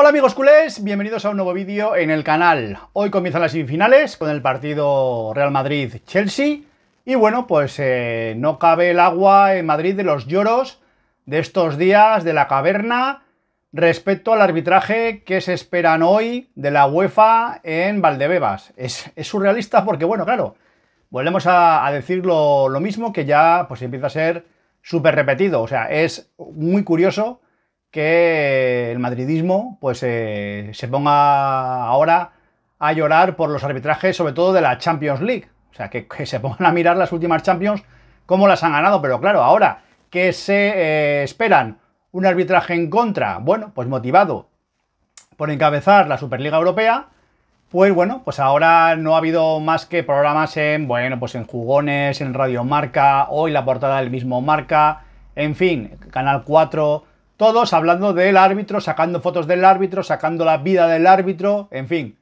Hola amigos culés, bienvenidos a un nuevo vídeo en el canal. Hoy comienzan las semifinales con el partido Real Madrid-Chelsea y bueno, pues eh, no cabe el agua en Madrid de los lloros de estos días de la caverna respecto al arbitraje que se esperan hoy de la UEFA en Valdebebas. Es, surrealista porque bueno, claro, volvemos a, decir lo, mismo que ya pues empieza a ser súper repetido. O sea, es muy curioso que el madridismo pues, eh, se ponga ahora a llorar por los arbitrajes, sobre todo de la Champions League. O sea, que, se pongan a mirar las últimas Champions, cómo las han ganado. Pero claro, ahora que se eh, esperan un arbitraje en contra, bueno, pues motivado por encabezar la Superliga Europea, pues bueno, pues ahora no ha habido más que programas en, bueno, pues en Jugones, en Radio Marca, hoy la portada del mismo Marca, en fin, Canal 4 todos hablando del árbitro, sacando fotos del árbitro, sacando la vida del árbitro, en fin.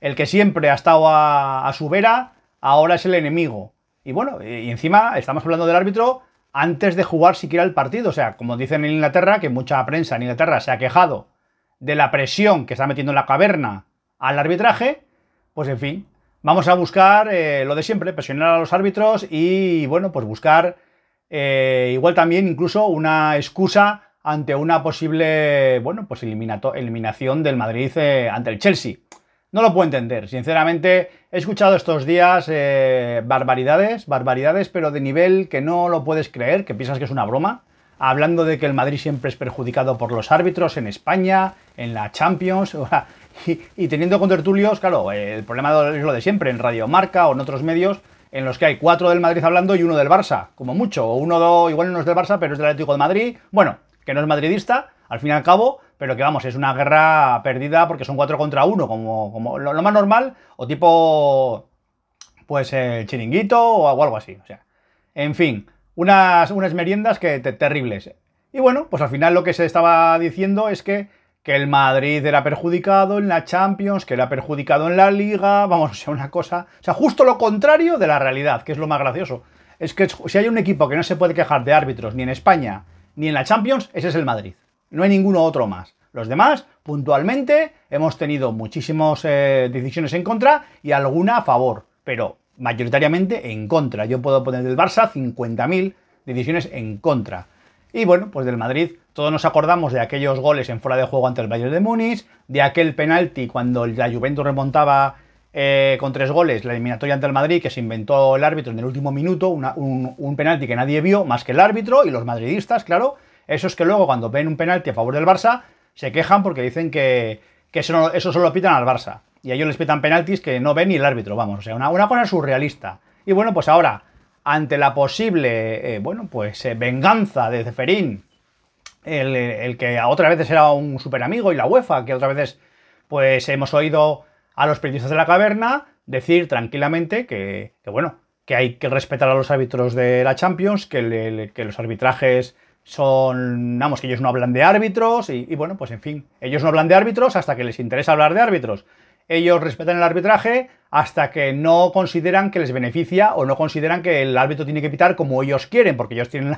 El que siempre ha estado a, su vera, ahora es el enemigo. Y bueno, y encima estamos hablando del árbitro antes de jugar siquiera el partido. O sea, como dicen en Inglaterra, que mucha prensa en Inglaterra se ha quejado de la presión que está metiendo en la caverna al arbitraje, pues en fin, vamos a buscar eh, lo de siempre, presionar a los árbitros y bueno, pues buscar eh, igual también incluso una excusa ante una posible, bueno, pues eliminación del Madrid eh, ante el Chelsea. No lo puedo entender, sinceramente he escuchado estos días eh, barbaridades, barbaridades, pero de nivel que no lo puedes creer, que piensas que es una broma, hablando de que el Madrid siempre es perjudicado por los árbitros en España, en la Champions, y, teniendo teniendo tertulios claro, el problema es lo de siempre, en Radio Marca o en otros medios, en los que hay cuatro del Madrid hablando y uno del Barça, como mucho, o uno, dos, igual no es del Barça, pero es del Atlético de Madrid, bueno, no es madridista, al fin y al cabo, pero que vamos, es una guerra perdida porque son 4 contra 1, como, como lo, más normal, o tipo, pues el eh, chiringuito o, algo así. O sea, en fin, unas, unas meriendas que terribles. Y bueno, pues al final lo que se estaba diciendo es que, que el Madrid era perjudicado en la Champions, que era perjudicado en la Liga, vamos, o sea, una cosa, o sea, justo lo contrario de la realidad, que es lo más gracioso. Es que si hay un equipo que no se puede quejar de árbitros ni en España, ni en la Champions, ese es el Madrid. No hay ninguno otro más. Los demás, puntualmente, hemos tenido muchísimas eh, decisiones en contra y alguna a favor, pero mayoritariamente en contra. Yo puedo poner del Barça 50.000 decisiones en contra. Y bueno, pues del Madrid, todos nos acordamos de aquellos goles en fuera de juego ante el Bayern de Múnich, de aquel penalti cuando la Juventus remontaba eh, con tres goles la eliminatoria ante el Madrid, que se inventó el árbitro en el último minuto, un, penalti que nadie vio más que el árbitro y los madridistas, claro. eso es que luego, cuando ven un penalti a favor del Barça, se quejan porque dicen que, eso, solo pitan al Barça. Y a ellos les pitan penaltis que no ven ni el árbitro, vamos. O sea, una, cosa surrealista. Y bueno, pues ahora, ante la posible, eh, bueno, pues eh, venganza de Zeferín, el, que otra veces era un super amigo y la UEFA, que otra veces, pues hemos oído a los periodistas de la caverna decir tranquilamente que, bueno, que hay que respetar a los árbitros de la Champions, que, los arbitrajes son, vamos, que ellos no hablan de árbitros y, bueno, pues en fin, ellos no hablan de árbitros hasta que les interesa hablar de árbitros. Ellos respetan el arbitraje hasta que no consideran que les beneficia o no consideran que el árbitro tiene que pitar como ellos quieren, porque ellos tienen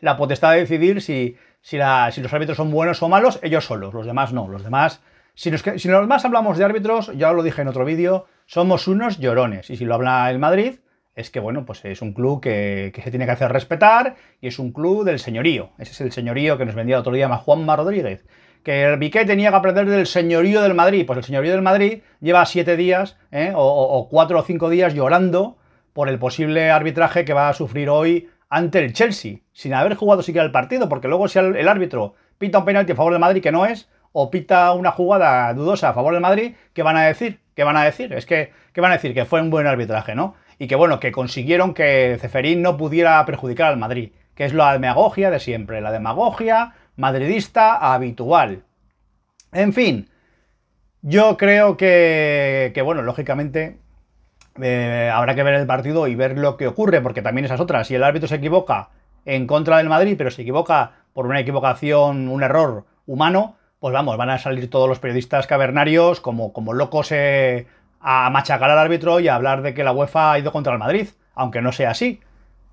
la, potestad de decidir si, si, si los árbitros son buenos o malos, ellos solos, los demás no, los demás si, nos, más hablamos de árbitros, ya lo dije en otro vídeo, somos unos llorones. Y si lo habla el Madrid, es que, bueno, pues es un club que, se tiene que hacer respetar y es un club del señorío. Ese es el señorío que nos vendía otro día Juanma Rodríguez. Que el Piqué tenía que aprender del señorío del Madrid. Pues el señorío del Madrid lleva siete días, ¿eh? o, cuatro o cinco días llorando por el posible arbitraje que va a sufrir hoy ante el Chelsea, sin haber jugado siquiera el partido, porque luego si el, el árbitro pinta un penalti a favor del Madrid que no es, o pita una jugada dudosa a favor del Madrid, ¿qué van a decir? ¿Qué van a decir? Es que, ¿qué van a decir? Que fue un buen arbitraje, ¿no? Y que bueno, que consiguieron que Ceferín no pudiera perjudicar al Madrid, que es la demagogia de siempre, la demagogia madridista habitual. En fin, yo creo que, que bueno, lógicamente eh, habrá que ver el partido y ver lo que ocurre, porque también esas otras, si el árbitro se equivoca en contra del Madrid, pero se equivoca por una equivocación, un error humano, pues vamos, van a salir todos los periodistas cavernarios como, como locos eh, a machacar al árbitro y a hablar de que la UEFA ha ido contra el Madrid, aunque no sea así.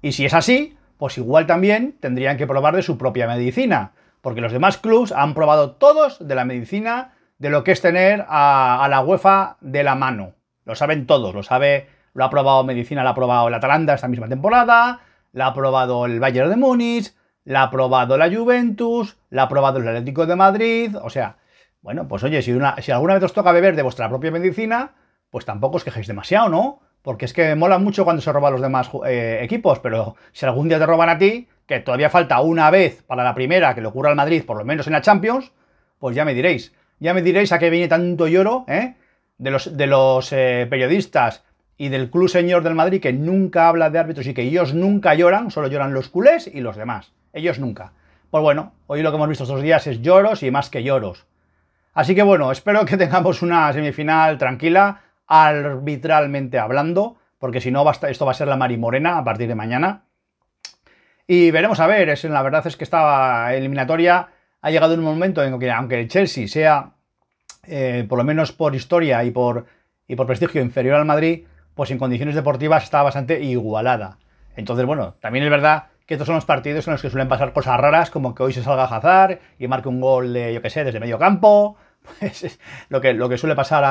Y si es así, pues igual también tendrían que probar de su propia medicina, porque los demás clubs han probado todos de la medicina de lo que es tener a, la UEFA de la mano. Lo saben todos, lo sabe, lo ha probado Medicina, lo ha probado el Atalanta esta misma temporada, lo ha probado el Bayern de Múnich, la ha probado la Juventus, la ha probado el Atlético de Madrid, o sea, bueno, pues oye, si, una, si alguna vez os toca beber de vuestra propia medicina, pues tampoco os quejéis demasiado, ¿no? Porque es que mola mucho cuando se roban los demás eh, equipos, pero si algún día te roban a ti, que todavía falta una vez para la primera que le ocurra al Madrid, por lo menos en la Champions, pues ya me diréis, ya me diréis a qué viene tanto lloro, ¿eh? De los, de los eh, periodistas y del club señor del Madrid que nunca habla de árbitros y que ellos nunca lloran, solo lloran los culés y los demás. Ellos nunca. Pues bueno, hoy lo que hemos visto estos días es lloros y más que lloros. Así que bueno, espero que tengamos una semifinal tranquila, arbitralmente hablando, porque si no, esto va a ser la marimorena a partir de mañana. Y veremos a ver, es, la verdad es que esta eliminatoria ha llegado en un momento en que, aunque el Chelsea sea, eh, por lo menos por historia y por, y por prestigio, inferior al Madrid, pues en condiciones deportivas está bastante igualada. Entonces, bueno, también es verdad que estos son los partidos en los que suelen pasar cosas raras, como que hoy se salga Hazard y marque un gol yo qué sé, desde medio campo. Pues lo que, lo que suele pasar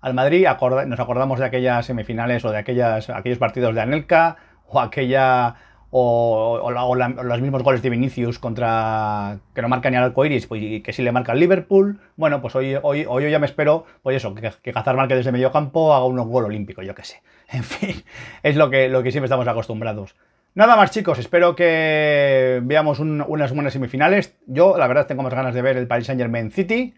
al Madrid. nos acordamos de aquellas semifinales o de aquellas, aquellos partidos de Anelka o aquella. O, los mismos goles de Vinicius contra que no marca ni al pues, y que sí le marca al Liverpool. Bueno, pues hoy, hoy, hoy yo ya me espero, pues eso, que, Cazar marque desde medio campo, haga un gol olímpico, yo qué sé. En fin, es lo que, lo que siempre estamos acostumbrados. Nada más chicos, espero que veamos unas buenas semifinales. Yo la verdad tengo más ganas de ver el Paris Saint Germain City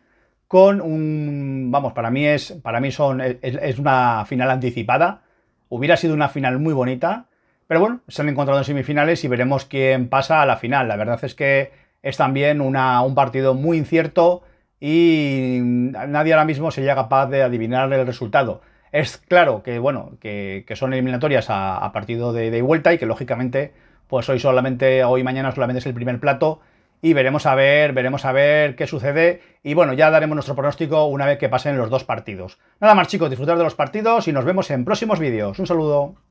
con un, vamos, para mí es, para mí son, es, una final anticipada. Hubiera sido una final muy bonita, pero bueno, se han encontrado en semifinales y veremos quién pasa a la final. La verdad es que es también un partido muy incierto y nadie ahora mismo sería capaz de adivinar el resultado. Es claro que, bueno, que, son eliminatorias a, partido de, vuelta y que lógicamente, pues hoy solamente, hoy mañana solamente es el primer plato y veremos a ver, veremos a ver qué sucede y bueno, ya daremos nuestro pronóstico una vez que pasen los dos partidos. Nada más chicos, disfrutar de los partidos y nos vemos en próximos vídeos. Un saludo.